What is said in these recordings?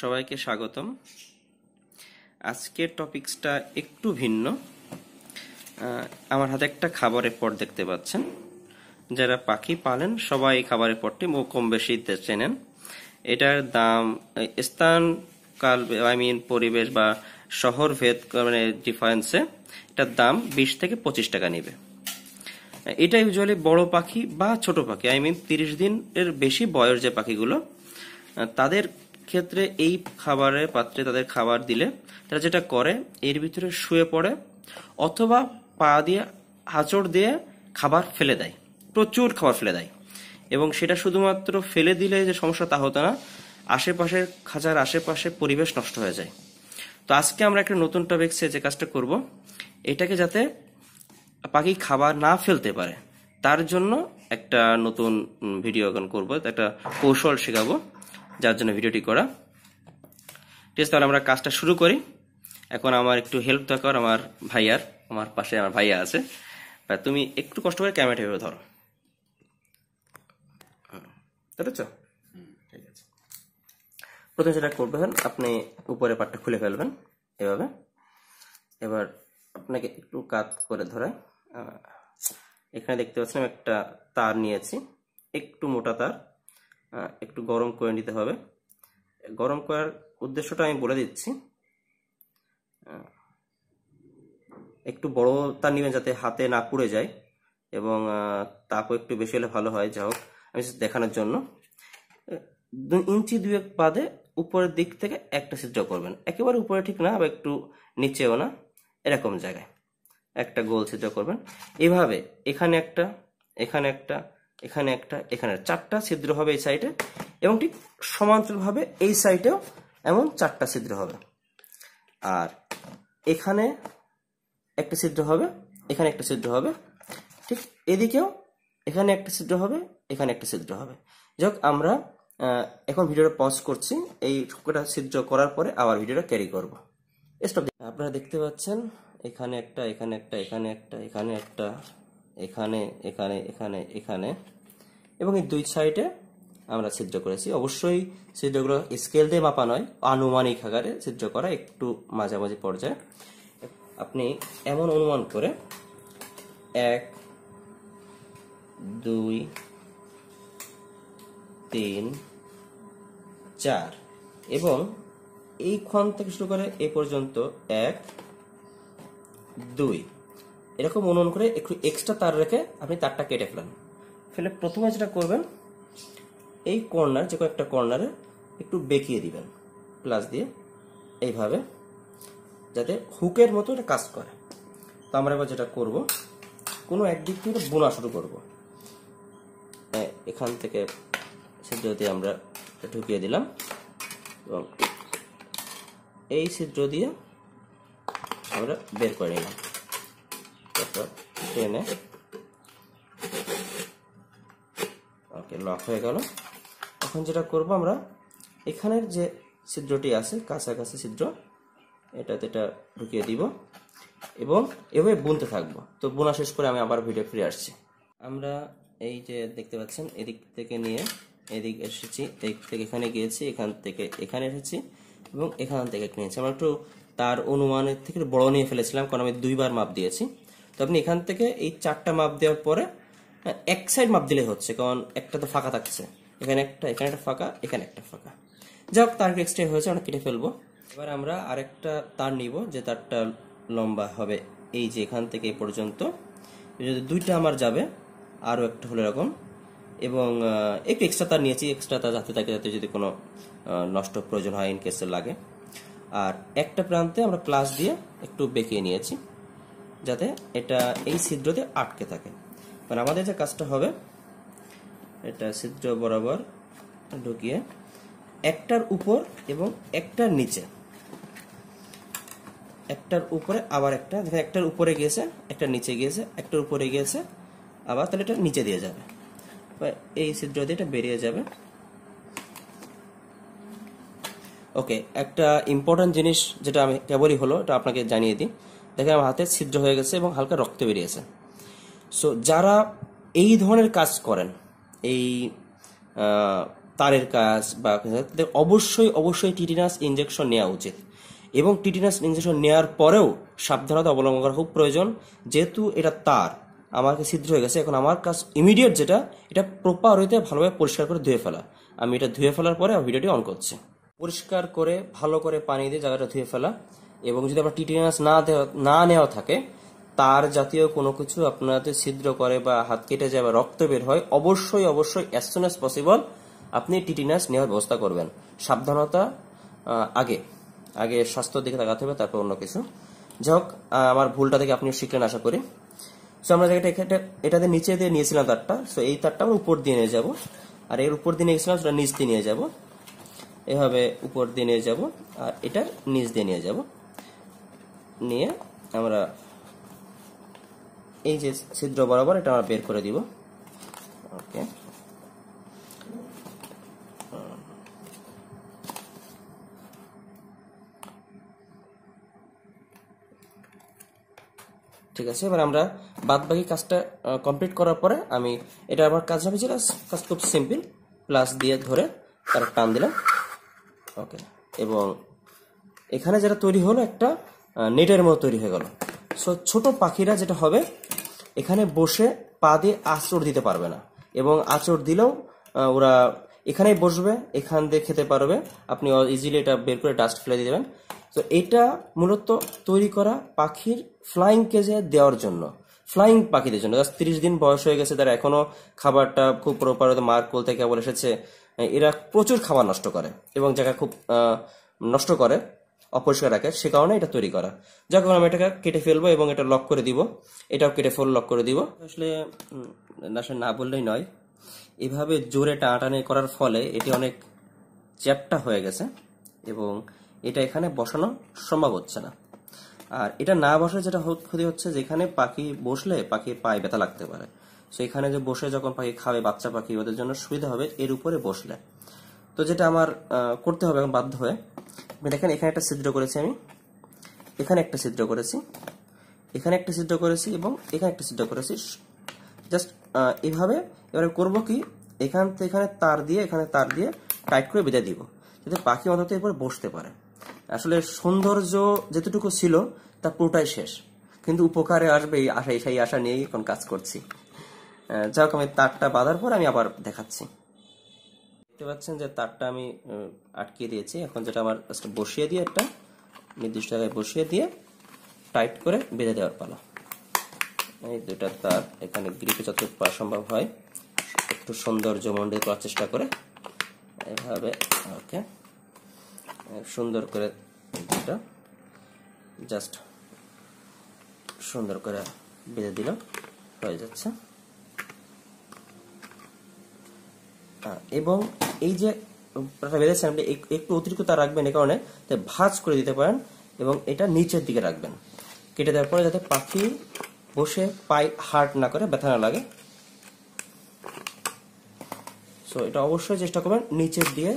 সবাইকে স্বাগতম আজকের টপিক্সটা একটু ভিন্ন আমার হাতে একটা খাবারের পট দেখতে পাচ্ছেন যারা পাখি পালেন সবাই এই খাবারের পটটি কম বেশি চেনেন এটার দাম স্থান কাল আই মিন পরিবেশ বা শহর ভেদ মানে ডিফারেন্সে এটার দাম বিশ থেকে পঁচিশ টাকা নেবে এটা ইউজুয়ালি বড় পাখি বা ছোট পাখি আই মিন তিরিশ দিনের বেশি বয়স যে পাখিগুলো তাদের ক্ষেত্রে এই খাবারের পাত্রে তাদের খাবার দিলে তারা যেটা করে এর ভিতরে শুয়ে পড়ে অথবা পা দিয়ে হাঁচড় দিয়ে খাবার ফেলে দেয় প্রচুর খাবার ফেলে দেয় এবং সেটা শুধুমাত্র ফেলে দিলে যে সমস্যা তা হতো না আশেপাশের খাঁচার আশেপাশে পরিবেশ নষ্ট হয়ে যায় তো আজকে আমরা একটা নতুন টপিক সে যে কাজটা করব এটাকে যাতে পাখি খাবার না ফেলতে পারে তার জন্য একটা নতুন ভিডিও এখন করবো একটা কৌশল শেখাবো যার জন্য ভিডিওটি করা ঠিক আছে তাহলে আমরা কাজটা শুরু করি এখন আমার একটু হেল্প দরকার আমার ভাইয়ার আমার পাশে আমার ভাইয়া আছে তুমি একটু কষ্ট করে ক্যামেরা এভাবে ধরো ঠিক আছে প্রথমে যেটা করবেন আপনি উপরে পাটটা খুলে ফেলবেন এভাবে এবার আপনাকে একটু কাত করে ধরে এখানে দেখতে পাচ্ছেন একটা তার নিয়েছি একটু মোটা তার একটু গরম করে নিতে হবে গরম করার উদ্দেশ্যটা আমি বলে দিচ্ছি একটু বড়তা নেবেন যাতে হাতে না পুড়ে যায় এবং তাপও একটু বেশি হলে ভালো হয় যা হোক আমি দেখানোর জন্য ইঞ্চি দুয়েক বাদে উপরের দিক থেকে একটা সিদ্ধ করবেন একেবারে উপরে ঠিক না আবার একটু নিচেও না এরকম জায়গায় একটা গোল সিদ্ধ করবেন এভাবে এখানে একটা এখানে একটা এখানে একটা এখানে চারটা ছিদ্র হবে এই সাইডে এবং ঠিক সমান্তরালভাবে এই সাইডেও এমন চারটা ছিদ্র হবে আর এখানে একটা ছিদ্র হবে এখানে একটা ছিদ্র হবে ঠিক এদিকেও এখানে একটা ছিদ্র হবে এখানে একটা ছিদ্র হবে যাক আমরা এখন ভিডিওটা পজ করছি এই টুকটা ছিদ্র করার পরে আবার ভিডিওটা ক্যারি করব স্টপ আপনারা দেখতে পাচ্ছেন এখানে একটা এখানে একটা এখানে একটা এখানে একটা এখানে এখানে এখানে এখানে এবং এই দুই সাইডে আমরা ছিদ্র করেছি অবশ্যই ছিদ্রগুলো স্কেল দিয়ে মাপা নয় আনুমানিক আকারে ছিদ্র করা একটু মাঝামাঝি পর্যায়ে আপনি এমন অনুমান করে এক দুই তিন চার এবং এইখান থেকে শুরু করে এ পর্যন্ত এক দুই এরকম অনুমান করে একটু এক্সট্রা তার রেখে আপনি তারটা কেটে ফেলেন ফেলে প্রথমে যেটা করবেন এই কর্নার যে কয়েকটা কর্নারে একটু বেঁকিয়ে দিবেন প্লাস দিয়ে এইভাবে যাতে হুকের মতো এটা কাজ করে তো আমরা এবার যেটা করব কোনো একদিক থেকে বোনা শুরু করব এখান থেকে দিয়ে আমরা ঢুকিয়ে দিলাম এবং এই ছিদ্র দিয়ে আমরা বের করে নিলাম তারপর টেনে ওকে লক হয়ে গেল এখন যেটা করব আমরা এখানের যে ছিদ্রটি আছে কাছাকাছি ছিদ্র এটাতে এটা ঢুকিয়ে দিব এবং এভাবে বুনতে থাকবো তো বোনা শেষ করে আমি আবার ভিডিও ফিরে আসছি আমরা এই যে দেখতে পাচ্ছেন এদিক থেকে নিয়ে এদিক এসেছি এদিক থেকে এখানে গিয়েছি এখান থেকে এখানে এসেছি এবং এখান থেকে কিনেছি আমরা একটু তার অনুমানের থেকে বড় নিয়ে ফেলেছিলাম কারণ আমি দুইবার মাপ দিয়েছি তো আপনি এখান থেকে এই চারটা মাপ দেওয়ার পরে হ্যাঁ, এক সাইড মাপ দিলে হচ্ছে কারণ একটা তো ফাঁকা থাকছে এখানে একটা এখানে একটা ফাঁকা এখানে একটা ফাঁকা হোক তার এক্সট্রা হয়েছে আমরা কেটে ফেলবো এবার আমরা আরেকটা তার নিব যে তারটা লম্বা হবে এই যে এখান থেকে এই পর্যন্ত যদি দুইটা আমার যাবে আরও একটা হলো এরকম এবং একটু এক্সট্রা তার নিয়েছি এক্সট্রা তার যাতে থাকে যাতে যদি কোনো নষ্ট প্রয়োজন হয় ইন লাগে আর একটা প্রান্তে আমরা ক্লাস দিয়ে একটু বেঁকিয়ে নিয়েছি যাতে এটা এই ছিদ্রতে আটকে থাকে মানে আমাদের যে কাজটা হবে এটা ছিদ্র বরাবর ঢুকিয়ে একটার উপর এবং একটার নিচে একটার উপরে আবার একটা দেখেন একটার উপরে গিয়েছে একটা নিচে গিয়েছে একটার উপরে গিয়েছে আবার তাহলে এটা নিচে দিয়ে যাবে এই ছিদ্র দিয়ে এটা বেরিয়ে যাবে ওকে একটা ইম্পর্টেন্ট জিনিস যেটা আমি কেবলই হলো এটা আপনাকে জানিয়ে দিই দেখেন আমার হাতে ছিদ্র হয়ে গেছে এবং হালকা রক্ত বেরিয়েছে সো যারা এই ধরনের কাজ করেন এই তারের কাজ বা অবশ্যই অবশ্যই টিটিনাস ইঞ্জেকশন নেওয়া উচিত এবং টিটিনাস ইঞ্জেকশন নেওয়ার পরেও সাবধানতা অবলম্বন করা খুব প্রয়োজন যেহেতু এটা তার আমাকে ছিদ্র হয়ে গেছে এখন আমার কাজ ইমিডিয়েট যেটা এটা প্রপার হইতে ভালোভাবে পরিষ্কার করে ধুয়ে ফেলা আমি এটা ধুয়ে ফেলার পরে ভিডিওটি অন করছি পরিষ্কার করে ভালো করে পানি দিয়ে জায়গাটা ধুয়ে ফেলা এবং যদি আপনার টিটেনাস না না নেওয়া থাকে তার জাতীয় কোনো কিছু আপনাদের ছিদ্র করে বা হাত কেটে যায় বা রক্ত বের হয় অবশ্যই অবশ্যই অ্যাজ সুন অ্যাজ পসিবল আপনি টিটিনাস নেওয়ার ব্যবস্থা করবেন সাবধানতা আগে আগে স্বাস্থ্য দিকে তাকাতে হবে তারপর অন্য কিছু যাই হোক আমার ভুলটা থেকে আপনিও শিখলেন আশা করি সো আমরা জায়গাটা এটাতে নিচে দিয়ে নিয়েছিলাম তারটা সো এই তারটা আমরা উপর দিয়ে নিয়ে যাবো আর এর উপর দিয়ে নিয়েছিলাম সেটা নিচ দিয়ে নিয়ে যাব এভাবে উপর দিয়ে নিয়ে যাব আর এটা নিচ দিয়ে নিয়ে যাবো নিয়ে আমরা এই যে ছিদ্র বরাবর এটা আমরা বের করে দিব ওকে ঠিক আছে এবার আমরা বাদবাকি কাজটা কমপ্লিট করার পরে আমি এটা আমার কাজ হবে যেটা কাজ খুব সিম্পল প্লাস দিয়ে ধরে তার টান দিলাম ওকে এবং এখানে যেটা তৈরি হলো একটা নেটের মতো তৈরি হয়ে গেল সো ছোট পাখিরা যেটা হবে এখানে বসে পা দিয়ে আঁচড় দিতে পারবে না এবং আঁচড় দিলেও ওরা এখানেই বসবে এখান দিয়ে খেতে পারবে আপনি ইজিলি এটা বের করে ডাস্ট ফেলে দিয়ে দেবেন তো এটা মূলত তৈরি করা পাখির ফ্লাইং কেজে দেওয়ার জন্য ফ্লাইং পাখিদের জন্য জাস্ট তিরিশ দিন বয়স হয়ে গেছে তারা এখনও খাবারটা খুব প্রপার মার কোল থেকে কেবল এসেছে এরা প্রচুর খাবার নষ্ট করে এবং জায়গা খুব নষ্ট করে অপরিষ্কার রাখে সে কারণে এটা তৈরি করা যখন আমি এটাকে কেটে ফেলবো এবং এটা লক করে দিব এটাও কেটে ফেল লক করে দিব আসলে আসলে না বললেই নয় এভাবে জোরে টানাটানি করার ফলে এটি অনেক চ্যাপটা হয়ে গেছে এবং এটা এখানে বসানো সম্ভব হচ্ছে না আর এটা না বসে যেটা ক্ষতি হচ্ছে যেখানে পাখি বসলে পাখির পায়ে ব্যথা লাগতে পারে সো এখানে যে বসে যখন পাখি খাবে বাচ্চা পাখি ওদের জন্য সুবিধা হবে এর উপরে বসলে তো যেটা আমার করতে হবে এখন বাধ্য হয়ে দেখেন এখানে একটা ছিদ্র করেছি আমি এখানে একটা ছিদ্র করেছি এখানে একটা ছিদ্র করেছি এবং এখানে একটা ছিদ্র করেছি জাস্ট এভাবে এবারে করব কি এখান থেকে এখানে তার দিয়ে এখানে তার দিয়ে টাইট করে বেঁধে দিব যাতে পাখি অন্তত এরপর বসতে পারে আসলে সৌন্দর্য যেটুকু ছিল তা পুরোটাই শেষ কিন্তু উপকারে আসবে এই আশা সেই আশা নিয়েই এখন কাজ করছি যাই হোক আমি তারটা বাঁধার পর আমি আবার দেখাচ্ছি দেখতে পাচ্ছেন যে তারটা আমি আটকিয়ে দিয়েছি এখন যেটা আমার বসিয়ে দিয়ে একটা নির্দিষ্ট জায়গায় বসিয়ে দিয়ে টাইট করে বেঁধে দেওয়ার পালা এই দুটা তার এখানে গ্রিপে যত পাওয়া সম্ভব হয় একটু সৌন্দর্য মন্ডে করার চেষ্টা করে এভাবে ওকে সুন্দর করে দুটা জাস্ট সুন্দর করে বেঁধে দিল হয়ে যাচ্ছে এবং এই যে বেঁধেছেন আপনি একটু অতিরিক্ত রাখবেন এ কারণে ভাঁজ করে দিতে পারেন এবং এটা নিচের দিকে রাখবেন কেটে দেওয়ার পরে যাতে পাখি বসে পায়ে হার্ট না করে ব্যথা না লাগে সো এটা অবশ্যই চেষ্টা করবেন নিচের দিয়ে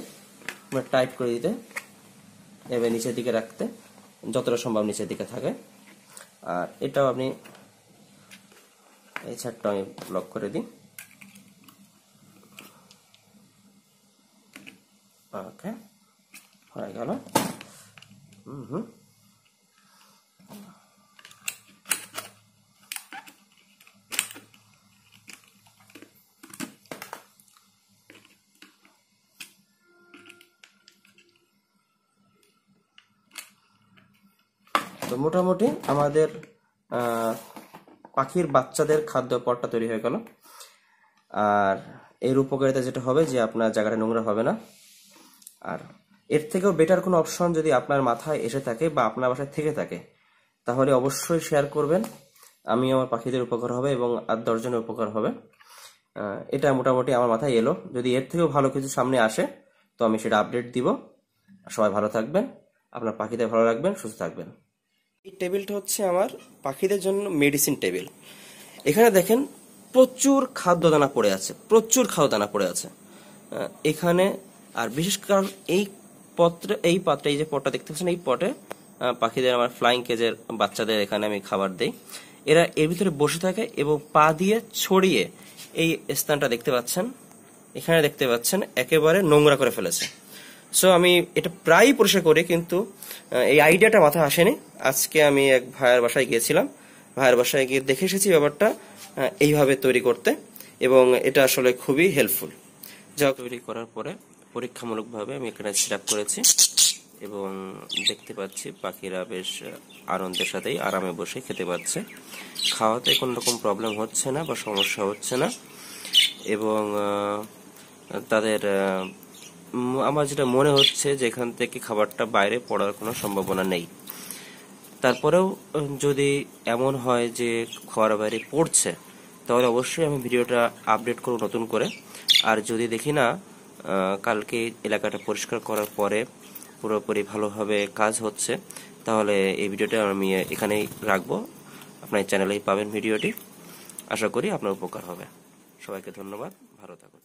মানে টাইট করে দিতে এবার নিচের দিকে রাখতে যতটা সম্ভব নিচের দিকে থাকে আর এটাও আপনি এই ছাড়টা আমি ব্লক করে দিই হয়ে গেল হুম হুম তো মোটামুটি আমাদের পাখির বাচ্চাদের খাদ্য পটটা তৈরি হয়ে গেল আর এর উপকারিতা যেটা হবে যে আপনার জায়গাটা নোংরা হবে না আর এর থেকেও বেটার কোনো অপশন যদি আপনার মাথায় এসে থাকে বা আপনার বাসায় থেকে থাকে তাহলে অবশ্যই শেয়ার করবেন আমি আমার পাখিদের উপকার হবে এবং আর দশজনের উপকার হবে এটা মোটামুটি আমার মাথায় এলো যদি এর থেকেও ভালো কিছু সামনে আসে তো আমি সেটা আপডেট দিব সবাই ভালো থাকবেন আপনার পাখিদের ভালো রাখবেন সুস্থ থাকবেন এই টেবিলটা হচ্ছে আমার পাখিদের জন্য মেডিসিন টেবিল এখানে দেখেন প্রচুর খাদ্য দানা পড়ে আছে প্রচুর খাদ্য দানা পড়ে আছে এখানে আর বিশেষ কারণ এই পত্র এই পাত্রে এই যে পটটা দেখতে পাচ্ছেন এই পটে পাখিদের আমার ফ্লাইং কেজের বাচ্চাদের এখানে আমি খাবার দেই এরা এর ভিতরে বসে থাকে এবং পা দিয়ে ছড়িয়ে এই স্থানটা দেখতে পাচ্ছেন এখানে দেখতে পাচ্ছেন একেবারে নোংরা করে ফেলেছে সো আমি এটা প্রায় পরিষ্কার করি কিন্তু এই আইডিয়াটা মাথায় আসেনি আজকে আমি এক ভাইয়ের বাসায় গিয়েছিলাম ভাইয়ের বাসায় গিয়ে দেখে এসেছি ব্যাপারটা এইভাবে তৈরি করতে এবং এটা আসলে খুবই হেল্পফুল যা তৈরি করার পরে পরীক্ষামূলকভাবে আমি এখানে সিরাপ করেছি এবং দেখতে পাচ্ছি পাখিরা বেশ আনন্দের সাথেই আরামে বসে খেতে পাচ্ছে খাওয়াতে কোনো রকম প্রবলেম হচ্ছে না বা সমস্যা হচ্ছে না এবং তাদের আমার যেটা মনে হচ্ছে যে এখান থেকে খাবারটা বাইরে পড়ার কোনো সম্ভাবনা নেই তারপরেও যদি এমন হয় যে খাবার বাইরে পড়ছে তাহলে অবশ্যই আমি ভিডিওটা আপডেট করব নতুন করে আর যদি দেখি না কালকে এলাকাটা পরিষ্কার করার পরে পুরোপুরি ভালোভাবে কাজ হচ্ছে তাহলে এই ভিডিওটা আমি এখানেই রাখবো আপনার চ্যানেলেই পাবেন ভিডিওটি আশা করি আপনার উপকার হবে সবাইকে ধন্যবাদ ভালো থাকুন